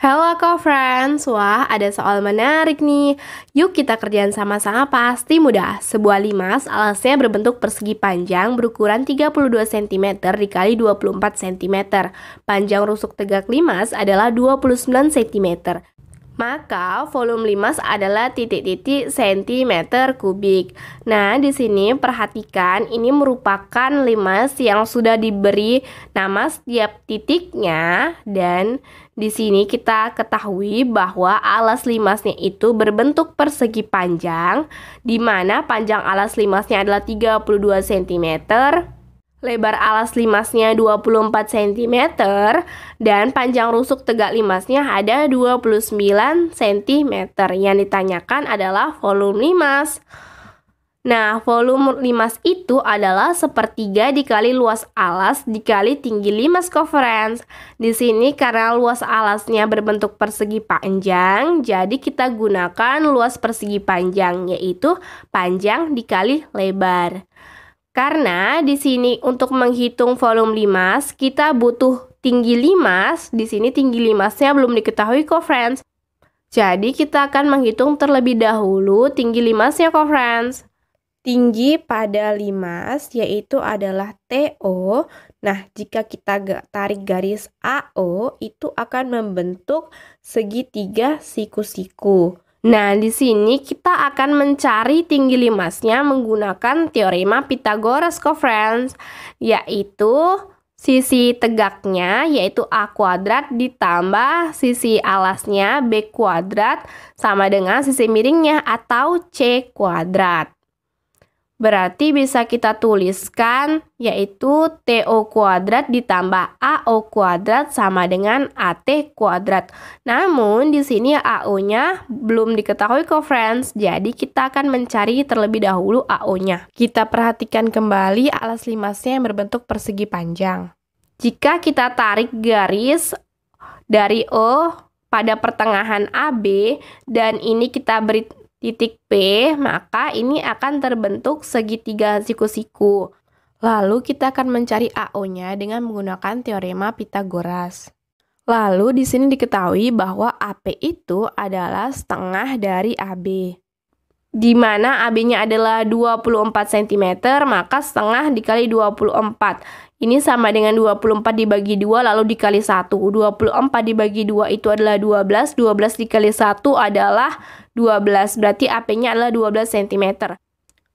Halo co-friends, wah ada soal menarik nih Yuk kita kerjain sama-sama pasti mudah Sebuah limas alasnya berbentuk persegi panjang berukuran 32 cm dikali 24 cm Panjang rusuk tegak limas adalah 29 cm maka volume limas adalah titik-titik sentimeter kubik. Nah, di sini perhatikan ini merupakan limas yang sudah diberi nama setiap titiknya dan di sini kita ketahui bahwa alas limasnya itu berbentuk persegi panjang di mana panjang alas limasnya adalah 32 cm lebar alas limasnya 24 cm dan panjang rusuk tegak limasnya ada 29 cm. Yang ditanyakan adalah volume limas. Nah, volume limas itu adalah sepertiga dikali luas alas dikali tinggi limas coverance. Di sini karena luas alasnya berbentuk persegi panjang, jadi kita gunakan luas persegi panjang yaitu panjang dikali lebar. Karena di sini untuk menghitung volume limas, kita butuh tinggi limas. Di sini tinggi limasnya belum diketahui kok, friends. Jadi kita akan menghitung terlebih dahulu tinggi limasnya kok, friends. Tinggi pada limas yaitu adalah TO. Nah, jika kita tarik garis AO, itu akan membentuk segitiga siku-siku. Nah, di sini kita akan mencari tinggi limasnya menggunakan teorema Pythagoras friends, yaitu sisi tegaknya yaitu A kuadrat ditambah sisi alasnya B kuadrat sama dengan sisi miringnya atau C kuadrat. Berarti bisa kita tuliskan yaitu TO kuadrat ditambah AO kuadrat sama dengan AT kuadrat. Namun di sini AO-nya belum diketahui kok friends, jadi kita akan mencari terlebih dahulu AO-nya. Kita perhatikan kembali alas limasnya yang berbentuk persegi panjang. Jika kita tarik garis dari O pada pertengahan AB dan ini kita beri titik P, maka ini akan terbentuk segitiga siku-siku. Lalu kita akan mencari AO-nya dengan menggunakan teorema Pitagoras. Lalu di sini diketahui bahwa AP itu adalah setengah dari AB di mana AB-nya adalah 24 cm, maka setengah dikali 24. Ini sama dengan 24 dibagi 2 lalu dikali 1. 24 dibagi 2 itu adalah 12, 12 dikali 1 adalah 12. Berarti AP-nya adalah 12 cm.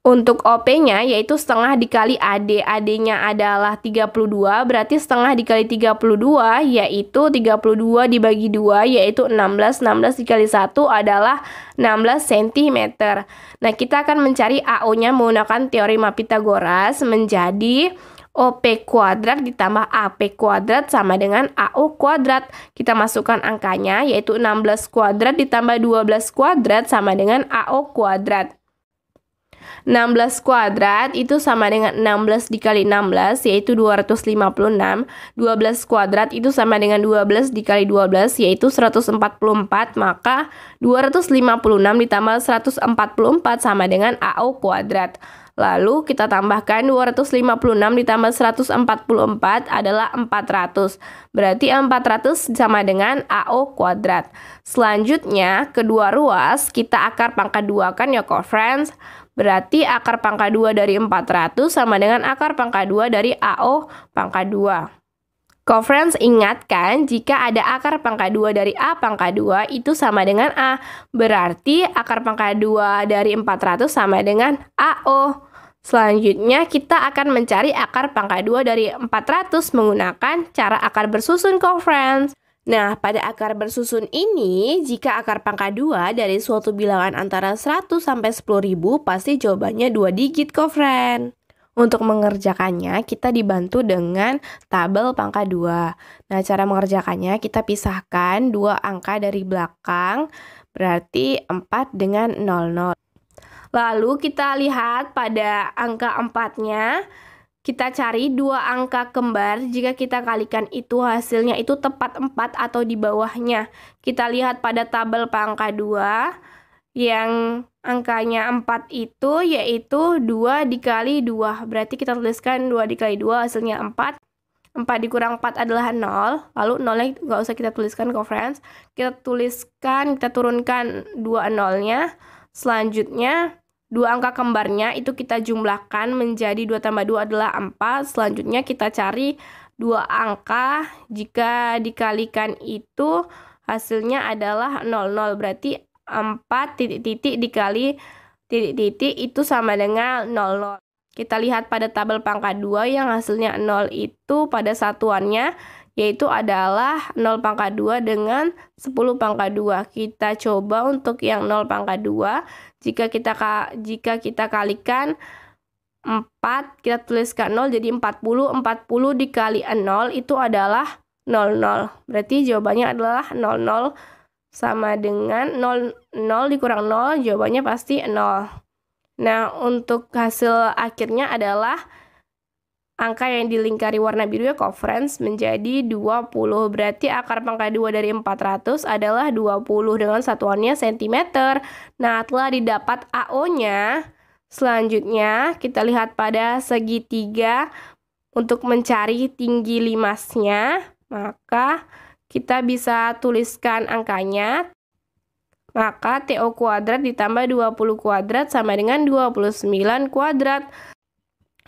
Untuk OP-nya yaitu setengah dikali AD. AD-nya adalah 32, berarti setengah dikali 32 yaitu 32 dibagi 2 yaitu 16. 16 dikali 1 adalah 16 cm. Nah, kita akan mencari AO-nya menggunakan teorema Pitagoras menjadi OP kuadrat ditambah AP kuadrat sama dengan AO kuadrat. Kita masukkan angkanya yaitu 16 kuadrat ditambah 12 kuadrat sama dengan AO kuadrat. 16 kuadrat itu sama dengan 16 dikali 16 yaitu 256 12 kuadrat itu sama dengan 12 dikali 12 yaitu 144 maka 256 ditambah 144 sama dengan AO kuadrat Lalu kita tambahkan 256 ditambah 144 adalah 400. Berarti 400 sama dengan AO kuadrat. Selanjutnya, kedua ruas kita akar pangkat 2 kan ya, friends Berarti akar pangkat 2 dari 400 sama dengan akar pangkat 2 dari AO pangkat 2. Conference ingatkan jika ada akar pangkat 2 dari A pangkat 2 itu sama dengan A. Berarti akar pangkat 2 dari 400 sama dengan AO. Selanjutnya kita akan mencari akar pangkat 2 dari 400 menggunakan cara akar bersusun conference. Nah, pada akar bersusun ini, jika akar pangkat 2 dari suatu bilangan antara 100 sampai 10 ribu, pasti jawabannya 2 digit kok, friend. Untuk mengerjakannya, kita dibantu dengan tabel pangkat 2. Nah, cara mengerjakannya, kita pisahkan dua angka dari belakang, berarti 4 dengan 00. Lalu kita lihat pada angka 4 nya kita cari dua angka kembar, jika kita kalikan itu hasilnya itu tepat 4 atau di bawahnya. Kita lihat pada tabel pangka 2 yang angkanya 4 itu yaitu 2 dikali 2. Berarti kita tuliskan 2 dikali 2 hasilnya 4. 4 dikurang 4 adalah 0. Lalu 0-nya nggak usah kita tuliskan kok friends. Kita tuliskan, kita turunkan 2 0-nya. Selanjutnya dua angka kembarnya itu kita jumlahkan menjadi 2 tambah 2 adalah 4. Selanjutnya kita cari dua angka jika dikalikan itu hasilnya adalah 00 berarti 4 titik-titik dikali titik-titik itu sama dengan 00. Kita lihat pada tabel pangkat 2 yang hasilnya 0 itu pada satuannya yaitu adalah 0 pangkat 2 dengan 10 pangkat 2. Kita coba untuk yang 0 pangkat 2, jika kita jika kita kalikan 4, kita tuliskan 0 jadi 40, 40 dikali 0 itu adalah 00. Berarti jawabannya adalah 00 sama dengan 0, 0 dikurang 0 jawabannya pasti 0. Nah, untuk hasil akhirnya adalah angka yang dilingkari warna biru ya conference menjadi 20. Berarti akar pangkat 2 dari 400 adalah 20 dengan satuannya cm Nah, telah didapat AO-nya. Selanjutnya, kita lihat pada segitiga untuk mencari tinggi limasnya, maka kita bisa tuliskan angkanya. Maka TO kuadrat ditambah 20 kuadrat sama dengan 29 kuadrat.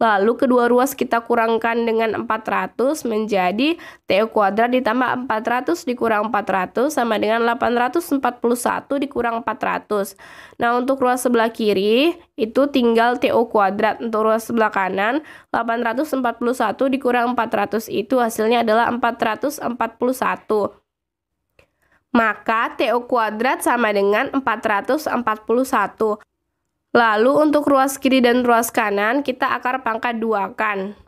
Lalu kedua ruas kita kurangkan dengan 400 menjadi T kuadrat ditambah 400 dikurang 400 sama dengan 841 dikurang 400. Nah, untuk ruas sebelah kiri itu tinggal T kuadrat. Untuk ruas sebelah kanan 841 dikurang 400 itu hasilnya adalah 441 maka TO kuadrat sama dengan 441. Lalu untuk ruas kiri dan ruas kanan kita akar pangkat kan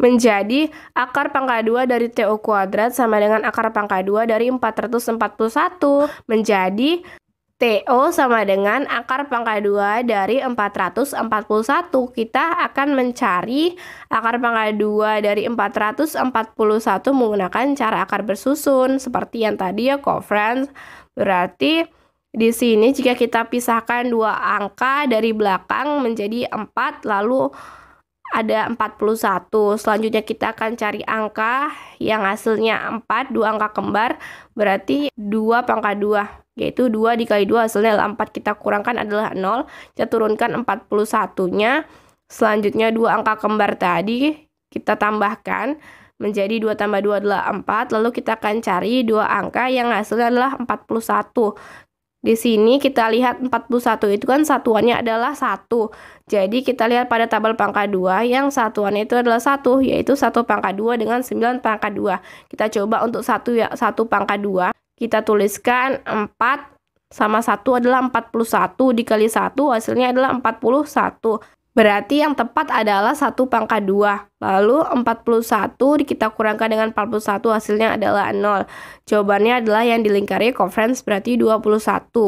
Menjadi akar pangkat 2 dari TO kuadrat sama dengan akar pangkat 2 dari 441 menjadi TO sama dengan akar pangkat 2 dari 441. Kita akan mencari akar pangkat 2 dari 441 menggunakan cara akar bersusun seperti yang tadi ya, co-friends. Berarti di sini jika kita pisahkan dua angka dari belakang menjadi 4 lalu ada 41. Selanjutnya kita akan cari angka yang hasilnya 4, dua angka kembar berarti 2 pangkat 2 yaitu 2 dikali 2 hasilnya 4 kita kurangkan adalah 0 kita turunkan 41-nya selanjutnya dua angka kembar tadi kita tambahkan menjadi 2 tambah 2 adalah 4 lalu kita akan cari dua angka yang hasilnya adalah 41 di sini kita lihat 41 itu kan satuannya adalah 1. Jadi kita lihat pada tabel pangkat 2 yang satuannya itu adalah 1 yaitu 1 pangkat 2 dengan 9 pangkat 2. Kita coba untuk 1 ya 1 pangkat 2 kita tuliskan 4 sama 1 adalah 41 dikali 1 hasilnya adalah 41. Berarti yang tepat adalah satu pangkat 2. Lalu 41 kita kurangkan dengan 41 hasilnya adalah 0. Jawabannya adalah yang dilingkari conference berarti 21.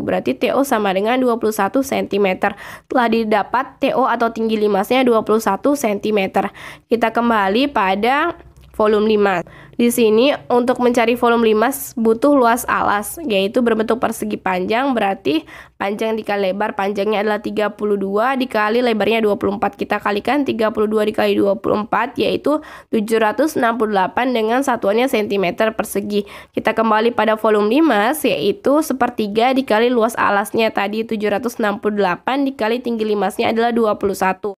Berarti TO sama dengan 21 cm. Telah didapat TO atau tinggi limasnya 21 cm. Kita kembali pada volume 5. Di sini untuk mencari volume limas butuh luas alas yaitu berbentuk persegi panjang berarti panjang dikali lebar panjangnya adalah 32 dikali lebarnya 24 kita kalikan 32 dikali 24 yaitu 768 dengan satuannya cm persegi. Kita kembali pada volume 5 yaitu sepertiga dikali luas alasnya tadi 768 dikali tinggi limasnya adalah 21.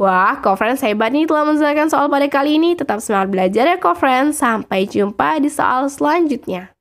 Wah, co-friends hebat nih telah menjelaskan soal pada kali ini. Tetap semangat belajar ya co Sampai jumpa di soal selanjutnya.